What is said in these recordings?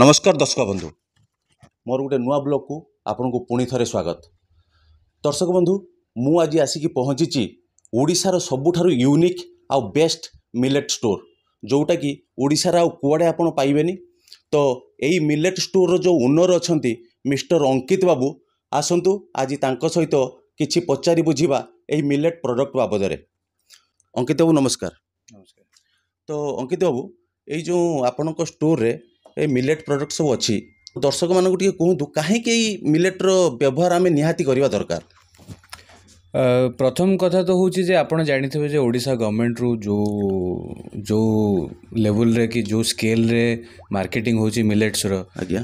ନମସ୍କାର ଦର୍ଶକ ବନ୍ଧୁ ମୋର ଗୋଟେ ନୂଆ ବ୍ଲଗ୍କୁ ଆପଣଙ୍କୁ ପୁଣି ଥରେ ସ୍ୱାଗତ ଦର୍ଶକ ବନ୍ଧୁ ମୁଁ ଆଜି ଆସିକି ପହଞ୍ଚିଛି ଓଡ଼ିଶାର ସବୁଠାରୁ ୟୁନିକ୍ ଆଉ ବେଷ୍ଟ ମିଲେଟ୍ ଷ୍ଟୋର୍ ଯେଉଁଟାକି ଓଡ଼ିଶାରେ ଆଉ କୁଆଡ଼େ ଆପଣ ପାଇବେନି ତ ଏଇ ମିଲେଟ୍ ଷ୍ଟୋର୍ର ଯେଉଁ ଓନର୍ ଅଛନ୍ତି ମିଷ୍ଟର ଅଙ୍କିତ ବାବୁ ଆସନ୍ତୁ ଆଜି ତାଙ୍କ ସହିତ କିଛି ପଚାରି ବୁଝିବା ଏହି ମିଲେଟ୍ ପ୍ରଡ଼କ୍ଟ ବାବଦରେ ଅଙ୍କିତ ବାବୁ ନମସ୍କାର ନମସ୍କାର ତ ଅଙ୍କିତ ବାବୁ ଏଇ ଯେଉଁ ଆପଣଙ୍କ ଷ୍ଟୋର୍ରେ ଏ ମିଲେଟ୍ ପ୍ରଡ଼କ୍ଟ ସବୁ ଅଛି ଦର୍ଶକମାନଙ୍କୁ ଟିକେ କୁହନ୍ତୁ କାହିଁକି ଏଇ ମିଲେଟ୍ର ବ୍ୟବହାର ଆମେ ନିହାତି କରିବା ଦରକାର ପ୍ରଥମ କଥା ତ ହେଉଛି ଯେ ଆପଣ ଜାଣିଥିବେ ଯେ ଓଡ଼ିଶା ଗଭର୍ଣ୍ଣମେଣ୍ଟରୁ ଯେଉଁ ଯେଉଁ ଲେବୁଲ୍ରେ କି ଯେଉଁ ସ୍କେଲ୍ରେ ମାର୍କେଟିଂ ହେଉଛି ମିଲେଟ୍ସର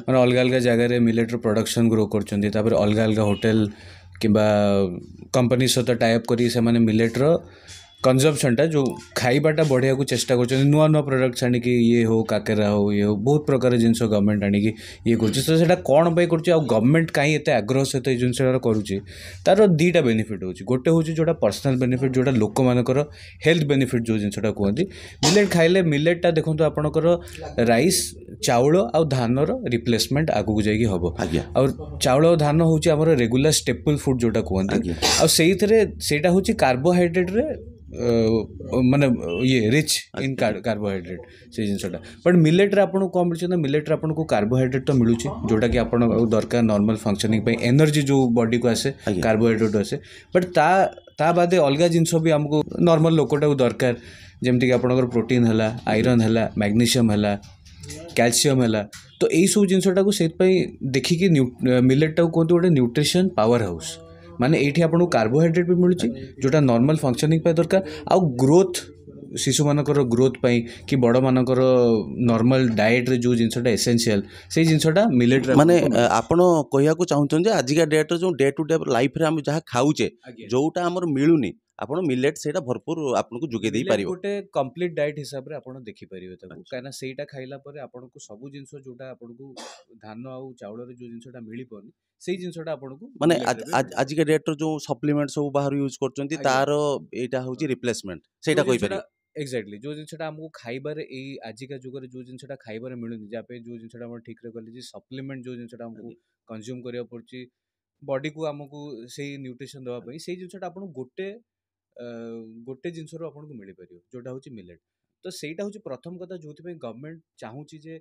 ମାନେ ଅଲଗା ଅଲଗା ଜାଗାରେ ମିଲେଟ୍ର ପ୍ରଡକ୍ସନ୍ ଗ୍ରୋ କରୁଛନ୍ତି ତାପରେ ଅଲଗା ଅଲଗା ହୋଟେଲ୍ କିମ୍ବା କମ୍ପାନୀ ସହିତ ଟାଇଅପ୍ କରି ସେମାନେ ମିଲେଟ୍ର कंजम्पसनटा जो खाइबाटा बढ़ाया को चेस्टा कर नुआ नुआ प्रडक्ट्स आने की ये हो काकेरा हो ये हो बहुत प्रकार जिन गवर्नमेंट आने की ये करा तो कौन पाई कर गवर्नमेंट कहीं ये आग्रह सहित ये जिन करुच्चे तार दुटा बेनिफिट हो गए हूँ जो पर्सनाल बेनिफिट जो लोक मर हेल्थ बेनिफिट जो जिन कहते मिलेट खाइले मिलेटा देखो आप रईस चाउल आ रिप्लेसमेंट आगे जाइए हम आज्ञा और चाउल और धान हूँ आम रेगुला स्टेपल फुड जो कहते हैं कार्बोहैड्रेट रे ମାନେ ଇଏ ରିଚ୍ ଇନ୍ କାର୍ବୋହାଇଡ୍ରେଟ୍ ସେଇ ଜିନିଷଟା ବଟ୍ ମିଲେଟ୍ରେ ଆପଣଙ୍କୁ କ'ଣ ମିଳୁଛି ନା ମିଲେଟ୍ରେ ଆପଣଙ୍କୁ କାର୍ବୋହାଇଡ୍ରେଟ୍ ତ ମିଳୁଛି ଯେଉଁଟାକି ଆପଣ ଦରକାର ନର୍ମାଲ୍ ଫଙ୍କସନିଂ ପାଇଁ ଏନର୍ଜି ଯେଉଁ ବଡ଼ିକୁ ଆସେ କାର୍ବୋହାଇଡ୍ରେଟ୍ ଆସେ ବଟ୍ ତା ତା ବାଦେ ଅଲଗା ଜିନିଷ ବି ଆମକୁ ନର୍ମାଲ୍ ଲୋକଟାକୁ ଦରକାର ଯେମିତିକି ଆପଣଙ୍କର ପ୍ରୋଟିନ୍ ହେଲା ଆଇରନ୍ ହେଲା ମ୍ୟାଗ୍ନେସିୟମ୍ ହେଲା କ୍ୟାଲସିୟମ୍ ହେଲା ତ ଏଇସବୁ ଜିନିଷଟାକୁ ସେଇଥିପାଇଁ ଦେଖିକି ମିଲେଟ୍ଟାକୁ କୁହନ୍ତି ଗୋଟେ ନ୍ୟୁଟ୍ରିସନ୍ ପାୱାର ହାଉସ୍ ମାନେ ଏଇଠି ଆପଣଙ୍କୁ କାର୍ବୋହାଇଡ୍ରେଟ୍ ବି ମିଳୁଛି ଯେଉଁଟା ନର୍ମାଲ୍ ଫଙ୍କସନିଂ ପାଇଁ ଦରକାର ଆଉ ଗ୍ରୋଥ୍ ଶିଶୁମାନଙ୍କର ଗ୍ରୋଥ୍ ପାଇଁ କି ବଡ଼ମାନଙ୍କର ନର୍ମାଲ୍ ଡାଏଟ୍ରେ ଯେଉଁ ଜିନିଷଟା ଏସେନ୍ସିଆଲ୍ ସେଇ ଜିନିଷଟା ମିଲେଟ୍ ମାନେ ଆପଣ କହିବାକୁ ଚାହୁଁଛନ୍ତି ଯେ ଆଜିକା ଡେଟ୍ରେ ଯେଉଁ ଡେ ଟୁ ଡେ ଲାଇଫ୍ରେ ଆମେ ଯାହା ଖାଉଛେ ଯେଉଁଟା ଆମର ମିଳୁନି ଆପଣ ମିଲେଟ୍ ସେଇଟା ଭରପୁର ଆପଣଙ୍କୁ ଯୋଗାଇ ଦେଇପାରିବ ଗୋଟେ କମ୍ପ୍ଲିଟ୍ ଡାଏଟ୍ ହିସାବରେ ଆପଣ ଦେଖିପାରିବେ ତାକୁ କାହିଁକିନା ସେଇଟା ଖାଇଲା ପରେ ଆପଣଙ୍କୁ ସବୁ ଜିନିଷ ଯେଉଁଟା ଆପଣଙ୍କୁ ଧାନ ଆଉ ଚାଉଳରେ ଯେଉଁ ଜିନିଷଟା ମିଳିପାରୁନି ସେଇ ଜିନିଷଟା ଆପଣଙ୍କୁ ମାନେ ଆଜିକା ଡେଟ୍ର ଯେଉଁ ସପ୍ଲିମେଣ୍ଟ ସବୁ ବାହାରୁ ୟୁଜ୍ କରୁଛନ୍ତି ତାର ଏଇଟା ହେଉଛି ରିପ୍ଲେସମେଣ୍ଟ ସେଇଟା କହିପାରିବେ ଏକ୍ଜାକ୍ଟଲି ଯେଉଁ ଜିନିଷଟା ଆମକୁ ଖାଇବାରେ ଏଇ ଆଜିକା ଯୁଗରେ ଯେଉଁ ଜିନିଷଟା ଖାଇବାରେ ମିଳୁନି ଯାହା ପାଇଁ ଯେଉଁ ଜିନିଷଟା ଆମର ଠିକ୍ରେ କଲେ ଯେ ସପ୍ଲିମେଣ୍ଟ ଯେଉଁ ଜିନିଷଟା ଆମକୁ କନଜ୍ୟୁମ୍ କରିବାକୁ ପଡ଼ୁଛି ବଡିକୁ ଆମକୁ ସେଇ ନ୍ୟୁଟ୍ରିସନ୍ ଦେବା ପାଇଁ ସେଇ ଜିନିଷଟା ଆପଣ ଗୋଟେ ଗୋଟେ ଜିନିଷରୁ ଆପଣଙ୍କୁ ମିଳିପାରିବ ଯେଉଁଟା ହେଉଛି ମିଲେଟ୍ ତ ସେଇଟା ହେଉଛି ପ୍ରଥମ କଥା ଯେଉଁଥିପାଇଁ ଗଭର୍ଣ୍ଣମେଣ୍ଟ ଚାହୁଁଛି ଯେ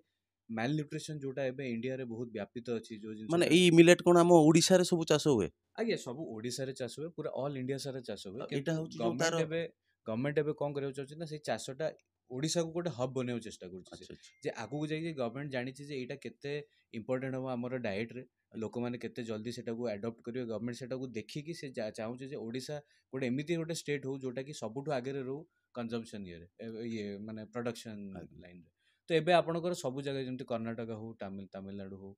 ମ୍ୟାଲ୍ ନ୍ୟୁଟ୍ରିସନ୍ ଯେଉଁଟା ଏବେ ଇଣ୍ଡିଆରେ ବହୁତ ବ୍ୟାପିତ ଅଛି ଯେଉଁ ଜିନିଷ ମାନେ ଏଇ ମିଲେଟ୍ କ'ଣ ଆମ ଓଡ଼ିଶାରେ ସବୁ ଚାଷ ହୁଏ ଆଜ୍ଞା ସବୁ ଓଡ଼ିଶାରେ ଚାଷ ହୁଏ ପୁରା ଅଲ୍ ଇଣ୍ଡିଆ ସାରା ଚାଷ ହୁଏ ଏଇଟା ହେଉଛି ଗଭର୍ଣ୍ଣମେଣ୍ଟ ଏବେ ଗଭର୍ଣ୍ଣମେଣ୍ଟ ଏବେ କ'ଣ କରିବାକୁ ଚାହୁଁଛି ନା ସେଇ ଚାଷଟା ଓଡ଼ିଶାକୁ ଗୋଟେ ହବ୍ ବନେଇବାକୁ ଚେଷ୍ଟା କରୁଛି ସେ ଯେ ଆଗକୁ ଯାଇକି ଗଭର୍ଣ୍ଣମେଣ୍ଟ ଜାଣିଛି ଯେ ଏଇଟା କେତେ ଇମ୍ପୋର୍ଟାଣ୍ଟ ହେବ ଆମର ଡାଏଟ୍ରେ ଲୋକମାନେ କେତେ ଜଲ୍ଦି ସେଟାକୁ ଆଡ଼ପ୍ଟ କରିବେ ଗଭର୍ଣ୍ଣମେଣ୍ଟ ସେଟାକୁ ଦେଖିକି ସେ ଚାହୁଁଛି ଯେ ଓଡ଼ିଶା ଗୋଟେ ଏମିତି ଗୋଟେ ଷ୍ଟେଟ୍ ହଉ ଯେଉଁଟାକି ସବୁଠୁ ଆଗରେ ରହୁ କନଜମ୍ପସନ୍ ଇଏରେ ଇଏ ମାନେ ପ୍ରଡକ୍ସନ୍ ଲାଇନ୍ରେ ତ ଏବେ ଆପଣଙ୍କର ସବୁ ଜାଗା ଯେମିତି କର୍ଣ୍ଣାଟକ ହଉ ତାମିଲ ତାମିଲନାଡ଼ୁ ହଉ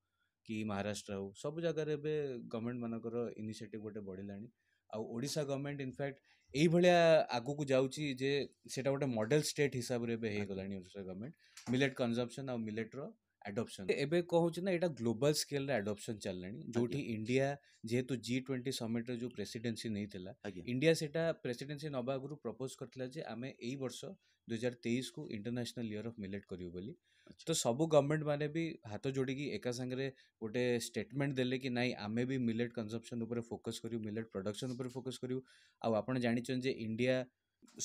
କି ମହାରାଷ୍ଟ୍ର ହଉ ସବୁ ଜାଗାରେ ଏବେ ଗଭର୍ଣ୍ଣମେଣ୍ଟ ମାନଙ୍କର ଇନିସିଏଟିଭ୍ ଗୋଟେ ବଢ଼ିଲାଣି ଆଉ ଓଡ଼ିଶା ଗଭର୍ଣ୍ଣମେଣ୍ଟ ଇନଫ୍ୟାକ୍ଟ ଏଇଭଳିଆ ଆଗକୁ ଯାଉଛି ଯେ ସେଇଟା ଗୋଟେ ମଡେଲ ଷ୍ଟେଟ୍ ହିସାବରେ ଏବେ ହେଇଗଲାଣି ଓଡ଼ିଶା ଗଭର୍ଣ୍ଣମେଣ୍ଟ ମିଲେଟ୍ କନଜମ୍ପସନ୍ ଆଉ ମିଲେଟ୍ର ଆଡପ୍ସନ୍ ଏବେ କହୁଛି ନା ଏଇଟା ଗ୍ଲୋବାଲ୍ ସ୍କେଲ୍ରେ ଆଡପ୍ସନ୍ ଚାଲିଲାଣି ଯେଉଁଠି ଇଣ୍ଡିଆ ଯେହେତୁ ଜି ଟ୍ୱେଣ୍ଟି ସମିଟ୍ରେ ଯେଉଁ ପ୍ରେସିଡେନ୍ସି ନେଇଥିଲା ଇଣ୍ଡିଆ ସେଇଟା ପ୍ରେସିଡେନ୍ସି ନେବା ଆଗରୁ ପ୍ରପୋଜ୍ କରିଥିଲା ଯେ ଆମେ ଏଇ ବର୍ଷ ଦୁଇହଜାର ତେଇଶକୁ ଇଣ୍ଟରନ୍ୟାସନାଲ୍ ଇୟର୍ ଅଫ୍ ମିଲେଟ୍ କରିବୁ ବୋଲି ତ ସବୁ ଗଭର୍ଣ୍ଣମେଣ୍ଟ ମାନେ ବି ହାତ ଯୋଡ଼ିକି ଏକା ସାଙ୍ଗରେ ଗୋଟେ ଷ୍ଟେଟମେଣ୍ଟ ଦେଲେ କି ନାଇଁ ଆମେ ବି ମିଲେଟ୍ କନଜମ୍ପସନ୍ ଉପରେ ଫୋକସ୍ କରିବୁ ମିଲେଟ୍ ପ୍ରଡକ୍ସନ୍ ଉପରେ ଫୋକସ୍ କରିବୁ ଆଉ ଆପଣ ଜାଣିଛନ୍ତି ଯେ ଇଣ୍ଡିଆ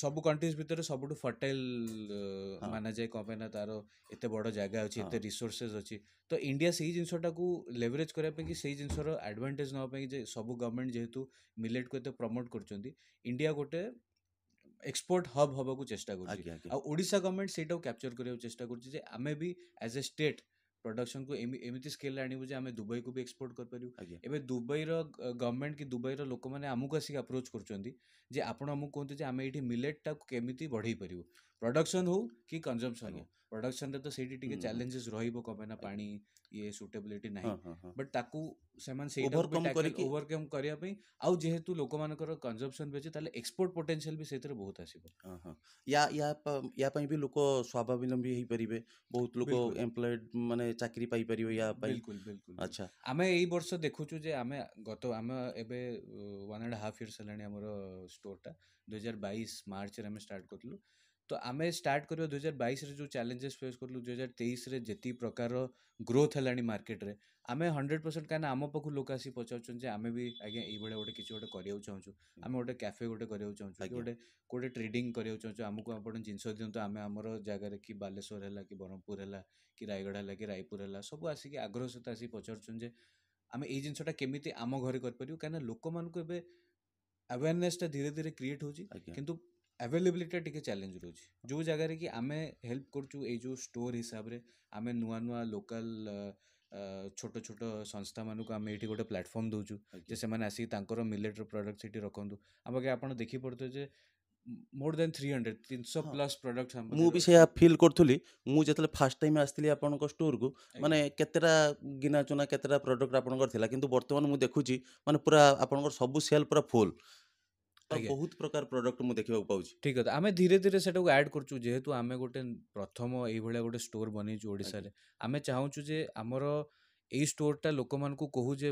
ସବୁ କଣ୍ଟ୍ରିଜ୍ ଭିତରେ ସବୁଠୁ ଫର୍ଟାଇଲ୍ ମାନାଯାଏ କ'ଣ ପାଇଁ ନା ତାର ଏତେ ବଡ଼ ଜାଗା ଅଛି ଏତେ ରିସୋର୍ସେସ୍ ଅଛି ତ ଇଣ୍ଡିଆ ସେଇ ଜିନିଷଟାକୁ ଲେଭରେଜ୍ କରିବା ପାଇଁ କି ସେଇ ଜିନିଷର ଆଡ଼ଭାଣ୍ଟେଜ୍ ନେବା ପାଇଁ ଯେ ସବୁ ଗଭର୍ଣ୍ଣମେଣ୍ଟ ଯେହେତୁ ମିଲେଟ୍କୁ ଏତେ ପ୍ରମୋଟ୍ କରୁଛନ୍ତି ଇଣ୍ଡିଆ ଗୋଟେ ଏକ୍ସପୋର୍ଟ ହବ୍ ହେବାକୁ ଚେଷ୍ଟା କରୁଛି ଆଉ ଓଡ଼ିଶା ଗଭର୍ଣ୍ଣମେଣ୍ଟ ସେଇଟାକୁ କ୍ୟାପଚର୍ କରିବାକୁ ଚେଷ୍ଟା କରୁଛି ଯେ ଆମେ ବି ଆଜ୍ ଏ ଷ୍ଟେଟ୍ ପ୍ରଡକ୍ସନକୁ ଏମିତି ସ୍କେଲ୍ରେ ଆଣିବୁ ଯେ ଆମେ ଦୁବାଇକୁ ବି ଏକ୍ସପୋର୍ଟ କରିପାରିବୁ ଏବେ ଦୁବାଇର ଗଭର୍ଣ୍ଣମେଣ୍ଟ କି ଦୁବାଇର ଲୋକମାନେ ଆମକୁ ଆସିକି ଆପ୍ରୋଚ୍ କରୁଛନ୍ତି ଯେ ଆପଣ ଆମକୁ କୁହନ୍ତୁ ଯେ ଆମେ ଏଇଠି ମିଲେଟ୍ଟାକୁ କେମିତି ବଢ଼େଇ ପାରିବୁ ପ୍ରଡକ୍ସନ୍ ହଉ କି କନଜମ୍ପସନ୍ ହଉ ପ୍ରଡକ୍ସନ୍ରେ ତ ସେଇଠି ଟିକେ ଚ୍ୟାଲେଞ୍ଜେସ୍ ରହିବ କ'ଣ ପାଇଁ ନା ପାଣି ଇଏ ସୁଟେବିଲିଟି ନାହିଁ ବଟ୍ ତାକୁ ସେମାନେ ସେଇଟାକୁ କରିକି ଓଭରକମ୍ କରିବା ପାଇଁ ଆଉ ଯେହେତୁ ଲୋକମାନଙ୍କର କନଜମ୍ପସନ୍ ବି ଅଛି ତାହେଲେ ଏକ୍ସପୋର୍ଟ ପୋଟେନସିଆଲ ବି ସେଥିରେ ବହୁତ ଆସିବ ୟା ୟା ୟା ପାଇଁ ବି ଲୋକ ସ୍ୱାବଲମ୍ବୀ ହେଇପାରିବେ ବହୁତ ଲୋକ ଏମ୍ପ୍ଲଏଡ୍ ମାନେ ଚାକିରି ପାଇପାରିବେ ୟା ପାଇଁ ବିଲକୁଲ ବିଲକୁଲ ଆଚ୍ଛା ଆମେ ଏଇ ବର୍ଷ ଦେଖୁଛୁ ଯେ ଆମେ ଗତ ଆମେ ଏବେ ୱାନ୍ ଆଣ୍ଡ ହାଫ୍ ଇୟର୍ସ ହେଲାଣି ଆମର ଷ୍ଟୋରଟା ଦୁଇହଜାର ବାଇଶ ମାର୍ଚ୍ଚରେ ଆମେ ଷ୍ଟାର୍ଟ କରିଥିଲୁ ତ ଆମେ ଷ୍ଟାର୍ଟ କରିବା ଦୁଇହଜାର ବାଇଶରେ ଯେଉଁ ଚ୍ୟାଲେଞ୍ଜେସ୍ ଫେସ୍ କରିଲୁ ଦୁଇହଜାର ତେଇଶରେ ଯେତିକି ପ୍ରକାର ଗ୍ରୋଥ୍ ହେଲାଣି ମାର୍କେଟରେ ଆମେ ହଣ୍ଡ୍ରେଡ଼୍ ପରସେଣ୍ଟ କାହିଁକିନା ଆମ ପାଖକୁ ଲୋକ ଆସି ପଚାରୁଛନ୍ତି ଯେ ଆମେ ବି ଆଜ୍ଞା ଏଇଭଳିଆ ଗୋଟେ କିଛି ଗୋଟେ କରିବାକୁ ଚାହୁଁଛୁ ଆମେ ଗୋଟେ କ୍ୟାଫେ ଗୋଟେ କରିବାକୁ ଚାହୁଁଛୁ କି ଗୋଟେ ଗୋଟେ ଟ୍ରେଡିଂ କରିବାକୁ ଚାହୁଁଛୁ ଆମକୁ ଆପଣ ଜିନିଷ ଦିଅନ୍ତୁ ଆମେ ଆମର ଜାଗାରେ କି ବାଲେଶ୍ୱର ହେଲା କି ବ୍ରହ୍ମପୁର ହେଲା କି ରାୟଗଡ଼ା ହେଲା କି ରାୟପୁର ହେଲା ସବୁ ଆସିକି ଆଗ୍ରହ ସହିତ ଆସିକି ପଚାରୁଛନ୍ତି ଯେ ଆମେ ଏଇ ଜିନିଷଟା କେମିତି ଆମ ଘରେ କରିପାରିବୁ କାହିଁକିନା ଲୋକମାନଙ୍କୁ ଏବେ ଆୱେରନେସ୍ଟା ଧୀରେ ଧୀରେ କ୍ରିଏଟ୍ ହେଉଛି କିନ୍ତୁ ଆଭେଲେବିଲିଟିଟା ଟିକେ ଚ୍ୟାଲେଞ୍ଜ ରହୁଛି ଯେଉଁ ଜାଗାରେ କି ଆମେ ହେଲ୍ପ କରୁଛୁ ଏଇ ଯେଉଁ ଷ୍ଟୋର୍ ହିସାବରେ ଆମେ ନୂଆ ନୂଆ ଲୋକାଲ୍ ଛୋଟ ଛୋଟ ସଂସ୍ଥାମାନଙ୍କୁ ଆମେ ଏଇଠି ଗୋଟେ ପ୍ଲାଟଫର୍ମ ଦେଉଛୁ ଯେ ସେମାନେ ଆସିକି ତାଙ୍କର ମିଲେଟ୍ର ପ୍ରଡ଼କ୍ଟ ସେଇଠି ରଖନ୍ତୁ ଆମ ଆପଣ ଦେଖିପାରୁଥିବେ ଯେ ମୋର ଦେନ୍ ଥ୍ରୀ ହଣ୍ଡ୍ରେଡ଼ ତିନିଶହ ପ୍ଲସ୍ ପ୍ରଡ଼କ୍ଟ ମୁଁ ବି ସେଇଆ ଫିଲ୍ କରୁଥିଲି ମୁଁ ଯେତେବେଳେ ଫାର୍ଷ୍ଟ ଟାଇମ୍ ଆସିଥିଲି ଆପଣଙ୍କ ଷ୍ଟୋରକୁ ମାନେ କେତେଟା ଗିନା ଚୁନା କେତେଟା ପ୍ରଡ଼କ୍ଟ ଆପଣଙ୍କର ଥିଲା କିନ୍ତୁ ବର୍ତ୍ତମାନ ମୁଁ ଦେଖୁଛି ମାନେ ପୁରା ଆପଣଙ୍କର ସବୁ ସେଲ୍ ପୁରା ଫୁଲ୍ ବହୁତ ପ୍ରକାର ପ୍ରଡକ୍ଟ ମୁଁ ଦେଖିବାକୁ ପାଉଛି ଠିକ କଥା ଆମେ ଧୀରେ ଧୀରେ ସେଟାକୁ ଆଡ୍ କରୁଛୁ ଯେହେତୁ ଆମେ ଗୋଟେ ପ୍ରଥମ ଏଇଭଳିଆ ଗୋଟେ ଷ୍ଟୋର ବନେଇଛୁ ଓଡ଼ିଶାରେ ଆମେ ଚାହୁଁଛୁ ଯେ ଆମର ଏଇ ଷ୍ଟୋରଟା ଲୋକମାନଙ୍କୁ କହୁ ଯେ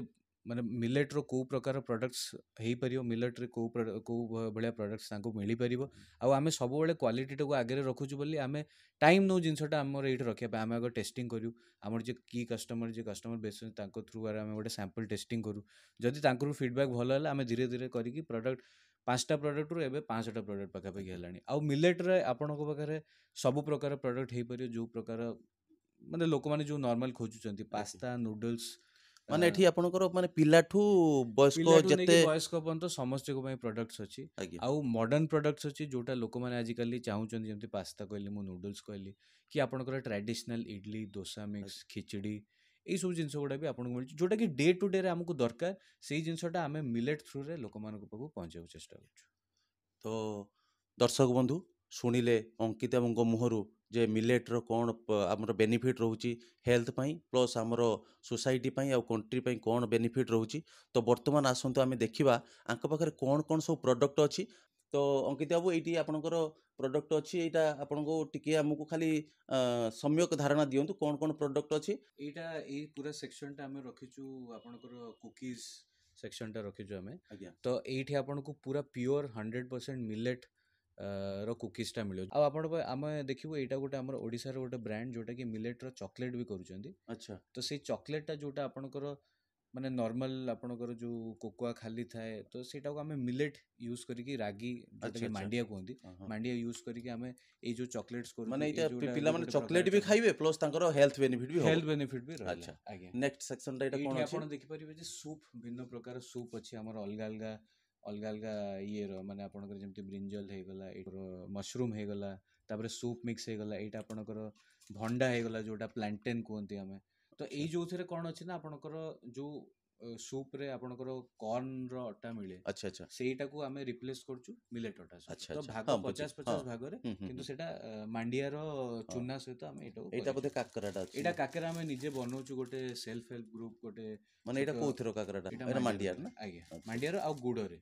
ମାନେ ମିଲେଟ୍ର କେଉଁ ପ୍ରକାର ପ୍ରଡ଼କ୍ଟସ୍ ହେଇପାରିବ ମିଲେଟ୍ରେ କେଉଁ କେଉଁ ଭଳିଆ ପ୍ରଡ଼କ୍ଟସ୍ ତାଙ୍କୁ ମିଳିପାରିବ ଆଉ ଆମେ ସବୁବେଳେ କ୍ୱାଲିଟିଟାକୁ ଆଗରେ ରଖୁଛୁ ବୋଲି ଆମେ ଟାଇମ୍ ନେଉ ଜିନିଷଟା ଆମର ଏଇଠି ରଖିବା ପାଇଁ ଆମେ ଆଗ ଟେଷ୍ଟିଂ କରୁ ଆମର ଯେ କି କଷ୍ଟମର ଯେ କଷ୍ଟମର ବେସ୍ ତାଙ୍କ ଥ୍ରୁଆରେ ଆମେ ଗୋଟେ ସାମ୍ପଲ୍ ଟେଷ୍ଟିଂ କରୁ ଯଦି ତାଙ୍କରୁ ଫିଡ଼ବ୍ୟାକ୍ ଭଲ ହେଲା ଆମେ ଧୀରେ ଧୀରେ କରିକି ପ୍ରଡ଼କ୍ଟ ପାଞ୍ଚଟା ପ୍ରଡ଼କ୍ଟରୁ ଏବେ ପାଞ୍ଚଶହଟା ପ୍ରଡ଼କ୍ଟ ପାଖାପାଖି ହେଲାଣି ଆଉ ମିଲେଟ୍ରେ ଆପଣଙ୍କ ପାଖରେ ସବୁ ପ୍ରକାର ପ୍ରଡ଼କ୍ଟ ହେଇପାରିବ ଯେଉଁ ପ୍ରକାର ମାନେ ଲୋକମାନେ ଯେଉଁ ନର୍ମାଲ୍ ଖୋଜୁଛନ୍ତି ପାସ୍ତା ନୁଡଲ୍ସ ମାନେ ଏଠି ଆପଣଙ୍କର ମାନେ ପିଲାଠୁ ବୟସ୍କ ଯେତେ ବୟସ୍କ ପର୍ଯ୍ୟନ୍ତ ସମସ୍ତଙ୍କ ପାଇଁ ପ୍ରଡକ୍ଟସ୍ ଅଛି ଆଉ ମଡର୍ଣ୍ଣ ପ୍ରଡକ୍ଟସ୍ ଅଛି ଯୋଉଟା ଲୋକମାନେ ଆଜିକାଲି ଚାହୁଁଛନ୍ତି ଯେମିତି ପାସ୍ତା କହିଲି ମୁଁ ନୁଡଲ୍ସ କହିଲି କି ଆପଣଙ୍କର ଟ୍ରାଡିସନାଲ ଇଡଲି ଦୋସା ମିକ୍ସ ଖିଚଡ଼ି ଏଇସବୁ ଜିନିଷ ଗୁଡ଼ା ବି ଆପଣଙ୍କୁ ମିଳୁଛି ଯେଉଁଟାକି ଡେ ଟୁ ଡେରେ ଆମକୁ ଦରକାର ସେଇ ଜିନିଷଟା ଆମେ ମିଲେଟ୍ ଥ୍ରୁରେ ଲୋକମାନଙ୍କ ପାଖକୁ ପହଞ୍ଚାଇବାକୁ ଚେଷ୍ଟା କରୁଛୁ ତ ଦର୍ଶକ ବନ୍ଧୁ ଶୁଣିଲେ ଅଙ୍କିତାଙ୍କ ମୁହଁରୁ ଯେ ମିଲେଟ୍ର କ'ଣ ଆମର ବେନିଫିଟ୍ ରହୁଛି ହେଲ୍ଥ ପାଇଁ ପ୍ଲସ୍ ଆମର ସୋସାଇଟି ପାଇଁ ଆଉ କଣ୍ଟ୍ରି ପାଇଁ କ'ଣ ବେନିଫିଟ୍ ରହୁଛି ତ ବର୍ତ୍ତମାନ ଆସନ୍ତୁ ଆମେ ଦେଖିବା ଆଙ୍କ ପାଖରେ କ'ଣ କ'ଣ ସବୁ ପ୍ରଡ଼କ୍ଟ ଅଛି তো ଅଙ୍କିତ ବାବୁ ଏଇଠି ଆପଣଙ୍କର ପ୍ରଡକ୍ଟ ଅଛି ଏଇଟା ଆପଣଙ୍କୁ ଟିକେ ଆମକୁ ଖାଲି ସମ୍ୟକ ଧାରଣା ଦିଅନ୍ତୁ କ'ଣ କ'ଣ ପ୍ରଡକ୍ଟ ଅଛି ଏଇଟା ଏଇ ପୁରା ସେକ୍ସନଟା ଆମେ ରଖିଛୁ ଆପଣଙ୍କର କୁକିଜ୍ ସେକ୍ସନଟା ରଖିଛୁ ଆମେ ଆଜ୍ଞା ତ ଏଇଠି ଆପଣଙ୍କୁ ପୁରା ପିଓର ହଣ୍ଡ୍ରେଡ଼ ପରସେଣ୍ଟ ମିଲେଟ୍ ର କୁକିଜ୍ଟା ମିଳିବ ଆଉ ଆପଣଙ୍କ ଆମେ ଦେଖିବୁ ଏଇଟା ଗୋଟେ ଆମର ଓଡ଼ିଶାର ଗୋଟେ ବ୍ରାଣ୍ଡ ଯେଉଁଟାକି ମିଲେଟ୍ର ଚକୋଲେଟ୍ ବି କରୁଛନ୍ତି ଆଚ୍ଛା ତ ସେଇ ଚକୋଲେଟ୍ଟା ଯେଉଁଟା ଆପଣଙ୍କର ମାନେ ନର୍ମାଲ ଆପଣଙ୍କର ଯେଉଁ କୋକୋଆ ଖାଲି ଥାଏ ତ ସେଇଟାକୁ ଆମେ ମିଲେଟ୍ ୟୁଜ୍ କରିକି ରାଗି ଯେଉଁଟାକି ମାଣ୍ଡିଆ କୁହନ୍ତି ମାଣ୍ଡିଆ ୟୁଜ୍ କରିକି ଆମେ ଏଇ ଯେଉଁ ଚକୋଲେଟ୍ସ କରୁ ମାନେ ଏଇଟା ପିଲାମାନେ ଚକୋଲେଟ୍ ବି ଖାଇବେ ପ୍ଲସ୍ ତାଙ୍କର ହେଲ୍ଥ ବେନିଫିଟ୍ ବି ହେଲ୍ଥ ବେନିଫିଟ୍ ବି ଆଚ୍ଛା ଆଜ୍ଞା ନେକ୍ସଟ ସେକ୍ସନଟା ଏଇଟା କ'ଣ ଆପଣ ଦେଖିପାରିବେ ଯେ ସୁପ୍ ଭିନ୍ନ ପ୍ରକାର ସୁପ୍ ଅଛି ଆମର ଅଲଗା ଅଲଗା ଅଲଗା ଅଲଗା ଇଏର ମାନେ ଆପଣଙ୍କର ଯେମିତି ବ୍ରିଞ୍ଜଲ ହେଇଗଲା ଏଇଟାର ମସରୁମ୍ ହେଇଗଲା ତାପରେ ସୁପ୍ ମିକ୍ସ ହେଇଗଲା ଏଇଟା ଆପଣଙ୍କର ଭଣ୍ଡା ହେଇଗଲା ଯେଉଁଟା ପ୍ଲାଣ୍ଟେନ୍ କୁହନ୍ତି ଆମେ ତ ଏଇ ଯୋଉଥିରେ କ'ଣ ଅଛି ନା ଆପଣଙ୍କର ଯୋଉ ସୁପ୍ ରେ ଆପଣଙ୍କର କର୍ନ ର ଅଟା ମିଳେ ଆଚ୍ଛା ଆଚ୍ଛା ସେଇଟାକୁ ଆମେ ରିପ୍ଲେସ କରୁଛୁ ମିଲେଟ୍ ଅଟା ସହିତ ଭାଗ ପଚାଶ ପଚାଶ ଭାଗରେ କିନ୍ତୁ ସେଇଟା ମାଣ୍ଡିଆର ଚୁନା ସହିତ ଆମେ ଏଇଟା ଏଇଟା ବୋଧେ କାକରାଟା ଅଛି ଏଇଟା କାକରା ଆମେ ନିଜେ ବନଉଛୁ ଗୋଟେ ସେଲ୍ଫ ହେଲ୍ପ ଗ୍ରୁପ ଗୋଟେ ମାନେ ଏଇଟା କୋଉଥିର କାକରାଟା ଏଇଟା ମାଣ୍ଡିଆର ନା ଆଜ୍ଞା ମାଣ୍ଡିଆର ଆଉ ଗୁଡ଼ରେ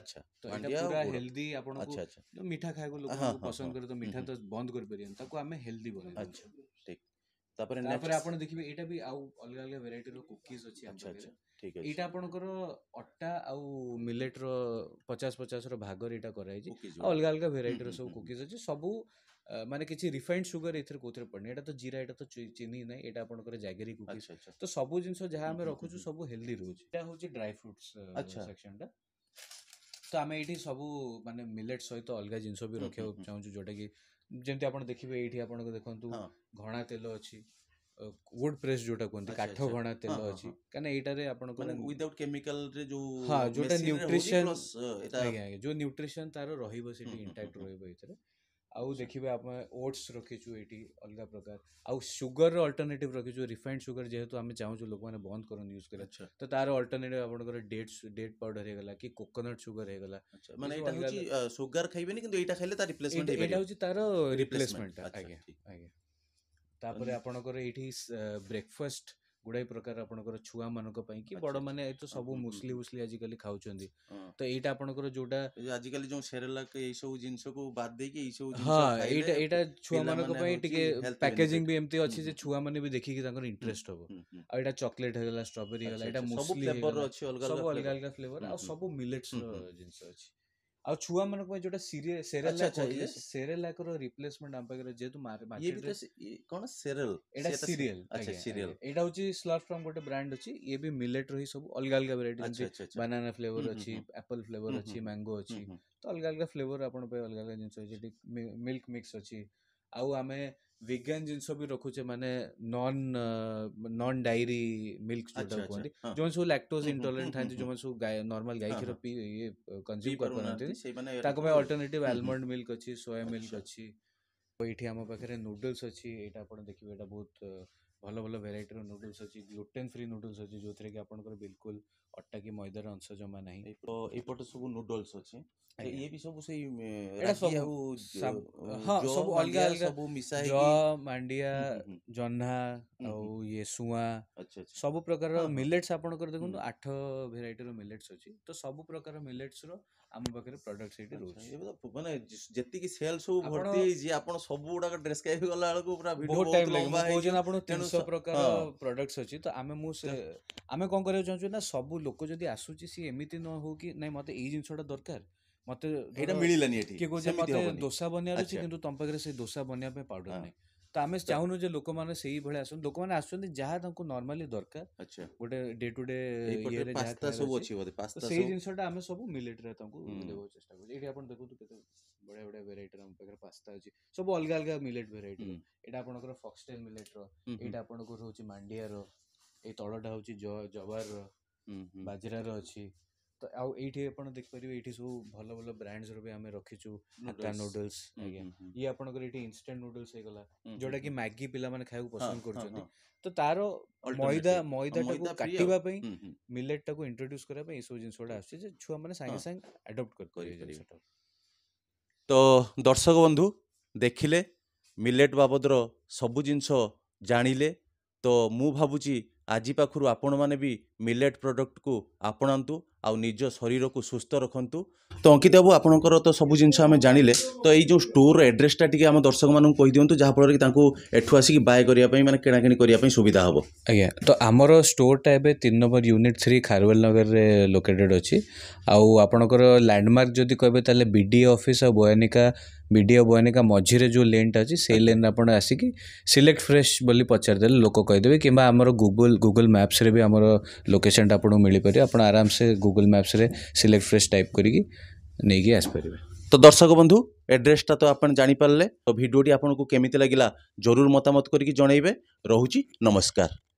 ଆଚ୍ଛା ତ এটা ପୁରା হেলদি ଆପଣ ଆଚ୍ଛା ଆଚ୍ଛା ମିଠା খাইবো লোক পছন্দ করে তো মিঠা তো বন্ধ করে পারিয়েন তাকে আমি হেলদি বলে আচ্ছা ତାପରେ ତାପରେ ଆପଣ ଦେଖିବେ ଏଇଟା ବି ଆଉ ଅଲଗା ଅଲଗା ଭେରାଇଟିର କୁକିଜ୍ ଅଛି ଆଚ୍ଛା ଆଚ୍ଛା ଏଇଟା ଆପଣଙ୍କର ଅଟା ଆଉ ମିଲେଟ୍ର ପଚାଶ ପଚାଶର ଭାଗରେ ଏଇଟା କରାହେଇଛି ଆଉ ଅଲଗା ଅଲଗା ଭେରାଇଟିର ସବୁ କୁକିଜ୍ ଅଛି ସବୁ ମାନେ କିଛି ରିଫାଇଣ୍ଡ ସୁଗର ଏଥିରେ କେଉଁଥିରେ ପଡ଼ନି ଏଇଟା ତ ଜିରା ଏଇଟା ତ ଚିନି ନାହିଁ ଏଇଟା ଆପଣଙ୍କର ଜାଗେରୀ କୁକିଜ୍ ତ ସବୁ ଜିନିଷ ଯାହା ଆମେ ରଖୁଛୁ ସବୁ ହେଲ୍ଦି ରହୁଛି ଏଇଟା ହେଉଛି ଡ୍ରାଇ ଫ୍ରୁଟ୍ସ ସେକ୍ସନଟା ତ ଆମେ ଏଇଠି ସବୁ ମାନେ ମିଲେଟ୍ ସହିତ ଅଲଗା ଜିନିଷ ବି ରଖିବାକୁ ଚାହୁଁଛୁ ଯେଉଁଟାକି ଯେମିତି ଆପଣ ଦେଖିବେ ଏଇଠି ଆପଣଙ୍କୁ ଦେଖନ୍ତୁ ଘଣା ତେଲ ଅଛି ଉଡ୍ ପ୍ରେସ୍ ଯୋଉଟା କୁହନ୍ତି କାଠ ଘଣା ତେଲ ଅଛି କାରଣ ଏଇଟାରେ ଆପଣଙ୍କୁ ୱିଦାଉଟ୍ କେମିକାଲରେ ଯୋଉ ହଁ ଯୋଉଟା ନ୍ୟୁଟ୍ରିସନ୍ ଆଜ୍ଞା ଆଜ୍ଞା ଯୋଉ ନ୍ୟୁଟ୍ରିସନ୍ ତାର ରହିବ ସେଠି ଇଣ୍ଟାକ୍ଟ ରହିବ ଏଥିରେ ଆଉ ଦେଖିବେ ଆମେ ଓଟ୍ସ ରଖିଛୁ ଏଠି ଅଲଗା ପ୍ରକାର ଆଉ ସୁଗରର ଅଲ୍ଟରନେଟିଭ୍ ରଖିଛୁ ରିଫାଇଣ୍ଡ ସୁଗର ଯେହେତୁ ଆମେ ଚାହୁଁଛୁ ଲୋକମାନେ ବନ୍ଦ କରନ୍ତୁ ୟୁଜ୍ କରିବା ତ ତାର ଅଲ୍ଟରନେଟିଭ୍ ଆପଣଙ୍କର ଡେଟ୍ ଡେଟ୍ ପାଉଡର ହେଇଗଲା କି କୋକୋନଟ୍ ସୁଗର ହେଇଗଲା ମାନେ ଏଇଟା ହେଉଛି ସୁଗର ଖାଇବେନି କିନ୍ତୁ ଏଇଟା ଖାଇଲେ ତା ରିପ୍ଲେସମେଣ୍ଟ ଏଇଟା ହେଉଛି ତାର ରିପ୍ଲେସମେଣ୍ଟ ଆଜ୍ଞା ଆଜ୍ଞା ତାପରେ ଆପଣଙ୍କର ଏଇଠି ବ୍ରେକଫାଷ୍ଟ ଗୁଡ଼ାଏ ପ୍ରକାର ଆପଣଙ୍କର ଛୁଆମାନଙ୍କ ପାଇଁ କି ବଡ଼ମାନେ ଏ ତ ସବୁ ମୁସଲି ଫୁସଲି ଆଜିକାଲି ଖାଉଛନ୍ତି ତ ଏଇଟା ଆପଣଙ୍କର ଯୋଉଟା ଆଜିକାଲି ଯୋଉ ସେରେଲାକ୍ ଏଇସବୁ ଜିନିଷକୁ ବାଦ ଦେଇକି ଏଇସବୁ ହଁ ଏଇଟା ଏଇଟା ଛୁଆମାନଙ୍କ ପାଇଁ ଟିକେ ପ୍ୟାକେଜିଂ ବି ଏମିତି ଅଛି ଯେ ଛୁଆମାନେ ବି ଦେଖିକି ତାଙ୍କର ଇଣ୍ଟରେଷ୍ଟ ହବ ଆଉ ଏଇଟା ଚକୋଲେଟ୍ ହେଇଗଲା ଷ୍ଟ୍ରବେରୀ ହେଇଗଲା ଏଇଟା ମୁସଲି ଅଛି ଅଲଗା ସବୁ ଅଲଗା ଅଲଗା ଫ୍ଲେଭର ଆଉ ସବୁ ମିଲେଟ୍ସର ଜିନିଷ ଅଛି ଆଉ ଛୁଆ ମାନଙ୍କ ପାଇଁ ଯୋଉଟା ସିରିଏଲ ସେରେଲାକ ସେରେଲାକର ରିପ୍ଲେସମେଣ୍ଟ ଆମ ପାଖରେ ଯେହେତୁ କଣ ସେରେଲ ଏଇଟା ସିରିଏଲ ଆଚ୍ଛା ସିରିଏଲ ଏଇଟା ହଉଛି ସ୍ଲର୍ପ ଫ୍ରମ ଗୋଟେ ବ୍ରାଣ୍ଡ ଅଛି ଇଏ ବି ମିଲେଟ ର ହିଁ ସବୁ ଅଲଗା ଅଲଗା ଭେରାଇଟି ଅଛି ବାନାନା ଫ୍ଲେଭର ଅଛି ଆପଲ ଫ୍ଲେଭର ଅଛି ମ୍ୟାଙ୍ଗୋ ଅଛି ତ ଅଲଗା ଅଲଗା ଫ୍ଲେଭର ଆପଣଙ୍କ ପାଇଁ ଅଲଗା ଅଲଗା ଜିନିଷ ଅଛି ମିଲ୍କ ମିକ୍ସ ଅଛି ଆଉ ଆମେ વીગન ଜିନିଷ ବି ରଖୁଛେ ମାନେ ନନ୍ ନନ୍ ଡାଇରୀ ମିଲ୍କ ଯୋଉଟା କୁହନ୍ତି ଯେଉଁମାନେ ସବୁ ଲାକ୍ଟୋଜ ଇଣ୍ଟଲରେଣ୍ଟ ଥାନ୍ତି ଯେଉଁମାନେ ସବୁ ଗାଈ ନର୍ମାଲ ଗାଈ କ୍ଷୀର ପିଇ କନଜ୍ୟୁମ୍ କରିପାରୁନାହାନ୍ତି ତାଙ୍କ ପାଇଁ ଅଲ୍ଟରନେଟିଭ୍ ଆଲମଣ୍ଡ ମିଲ୍କ ଅଛି ସୋୟା ମିଲ୍କ ଅଛି ଏଇଠି ଆମ ପାଖରେ ନୁଡଲ୍ସ ଅଛି ଏଇଟା ଆପଣ ଦେଖିବେ ଏଇଟା ବହୁତ ଭଲ ଭଲ ଭେରାଇଟିର ନୁଡ଼ଲ୍ସ ଅଛି ଗ୍ଲୁଟେନ୍ ଫ୍ରି ନୁଡ଼ଲ୍ସ ଅଛି ଯେଉଁଥିରେ କି ଆପଣଙ୍କର ବିଲକୁଲ ଅଟା କି ମଇଦାର ଅଂଶ ଜମା ନାହିଁ ଏପଟେ ସବୁ ନୁଡ଼ଲ୍ସ ଅଛି ଇଏ ବି ସବୁ ସେଇ ସବୁ ଅଲଗା ଅଲଗା ସବୁ ମିଶା ମାଣ୍ଡିଆ ଜହ୍ନା ଆଉ ଇଏ ଶୁଆ ସବୁ ପ୍ରକାର ମିଲେଟ୍ସ ଆପଣଙ୍କର ଦେଖନ୍ତୁ ଆଠ ଭେରାଇଟିର ମିଲେଟ୍ସ ଅଛି ତ ସବୁ ପ୍ରକାର ମିଲେଟ୍ସର ଆମ ପାଖରେ ପ୍ରଡକ୍ଟ ସେଇଠି ରହୁଛି ମାନେ ଯେତିକି ସେଲ୍ ସବୁ ଭର୍ତ୍ତି ହେଇଛି ଆପଣ ସବୁ ଗୁଡାକ ଡେସ୍କ୍ରାଇବ୍ କଲା ବେଳକୁ ପୁରା ବହୁତ ଟାଇମ୍ ଲାଗିବ ଆପଣ ତିନିଶହ ପ୍ରକାର ପ୍ରଡକ୍ଟସ୍ ଅଛି ତ ଆମେ ମୁଁ ସେ ଆମେ କ'ଣ କରିବାକୁ ଚାହୁଁଛୁ ନା ସବୁ ଲୋକ ଯଦି ଆସୁଛି ସିଏ ଏମିତି ନ ହଉ କି ନାଇଁ ମତେ ଏଇ ଜିନିଷଟା ଦରକାର ମତେ ଏଇଟା ମିଳିଲାନି ଏଠି କିଏ କହୁଛି ମୋତେ ଦୋସା ବନେଇବାର ଅଛି କିନ୍ତୁ ତମ ପାଖରେ ସେ ଦୋସା ବନେଇବା ପାଇଁ ପାଉଡର ନାହିଁ ତ ଆମେ ଚାହୁଁନୁ ଯେ ଲୋକମାନେ ସେଇଭଳି ଆସନ୍ତୁ ଲୋକମାନେ ଆସୁଛନ୍ତି ଯାହା ତାଙ୍କୁ ନର୍ମାଲି ଦରକାର ଆଚ୍ଛା ଗୋଟେ ଡେ ଟୁ ଡେ ଇଏରେ ପାସ୍ତା ସବୁ ଅଛି ବୋଧେ ପାସ୍ତା ସେଇ ଜିନିଷଟା ଆମେ ସବୁ ମିଲେଟରେ ତାଙ୍କୁ ଦେବାକୁ ଚେଷ୍ଟା କରୁଛୁ ଏଇଠି ଆପଣ ଦେଖନ୍ତୁ କେତେ ବଢ଼ିଆ ବଢ଼ିଆ ଭେରାଇଟିର ଆମ ପାଖରେ ପାସ୍ତା ଅଛି ସବୁ ଅଲଗା ଅଲଗା ମିଲେଟ ଭେରାଇଟି ଏଇଟା ଆପଣଙ୍କର ଫକ୍ସଟେଲ ମିଲେଟର ଏଇଟା ଆପଣଙ୍କର ହେଉଛି ମାଣ୍ଡିଆର ଏଇ ତଳଟା ହେଉଛି ଜବାରର ବାଜରାର ଅଛି ତ ଆଉ ଏଇଠି ଆପଣ ଦେଖିପାରିବେ ଏଇଠି ସବୁ ଭଲ ଭଲ ବ୍ରାଣ୍ଡସର ବି ଆମେ ରଖିଛୁ ହାତା ନୁଡଲ୍ସ ଆଜ୍ଞା ଇଏ ଆପଣଙ୍କର ଏଇଠି ଇନଷ୍ଟାଣ୍ଟ ନୁଡଲ୍ସ ହେଇଗଲା ଯୋଉଟା କି ମ୍ୟାଗି ପିଲାମାନେ ଖାଇବାକୁ ପସନ୍ଦ କରୁଛନ୍ତି ତ ତାର ମଇଦା ମଇଦାଟାକୁ କାଟିବା ପାଇଁ ମିଲେଟଟାକୁ ଇଣ୍ଟ୍ରୋଡ୍ୟୁସ୍ କରିବା ପାଇଁ ଏସବୁ ଜିନିଷ ଗୁଡ଼ା ଆସୁଛି ଯେ ଛୁଆମାନେ ସାଙ୍ଗେ ସାଙ୍ଗେ ଆଡପ୍ଟ କରିପାରିବେ ତ ଦର୍ଶକ ବନ୍ଧୁ ଦେଖିଲେ ମିଲେଟ୍ ବାବଦର ସବୁ ଜିନିଷ ଜାଣିଲେ ତ ମୁଁ ଭାବୁଛି ଆଜି ପାଖରୁ ଆପଣମାନେ ବି ମିଲେଟ୍ ପ୍ରଡ଼କ୍ଟକୁ ଆପଣାନ୍ତୁ ଆଉ ନିଜ ଶରୀରକୁ ସୁସ୍ଥ ରଖନ୍ତୁ ତ ଅଙ୍କିତ ଆପଣଙ୍କର ତ ସବୁ ଜିନିଷ ଆମେ ଜାଣିଲେ ତ ଏଇ ଯେଉଁ ଷ୍ଟୋର୍ର ଆଡ୍ରେସ୍ଟା ଟିକେ ଆମ ଦର୍ଶକମାନଙ୍କୁ କହିଦିଅନ୍ତୁ ଯାହାଫଳରେ କି ତାଙ୍କୁ ଏଠୁ ଆସିକି ବାଏ କରିବା ପାଇଁ ମାନେ କିଣାକିଣି କରିବା ପାଇଁ ସୁବିଧା ହେବ ଆଜ୍ଞା ତ ଆମର ଷ୍ଟୋର୍ଟା ଏବେ ତିନି ନମ୍ବର ୟୁନିଟ୍ ଥ୍ରୀ ଖାରୱେଲ ନଗରରେ ଲୋକେଟେଡ଼୍ ଅଛି ଆଉ ଆପଣଙ୍କର ଲ୍ୟାଣ୍ଡମାର୍କ ଯଦି କହିବେ ତାହେଲେ ବି ଡି ଏ ଅଫିସ୍ ଆଉ ବୟାନିକା वीडियो बयने का जो लेंट अच्छे से लेन आप आसिक सिलेक्ट फ्रेश बोली पचारिदे लोक कहीदेवे कि गुगुल गुगुल मैप्स भी आम लोकेशन आपको मिलपर आप आराम से Google maps select fresh type करके नहीं आसपर तो दर्शक बंधु एड्रेसटा तो आप जापारे तो भिडियोटी आपको केमी लगला जरूर मतामत करके जनइबे रोच नमस्कार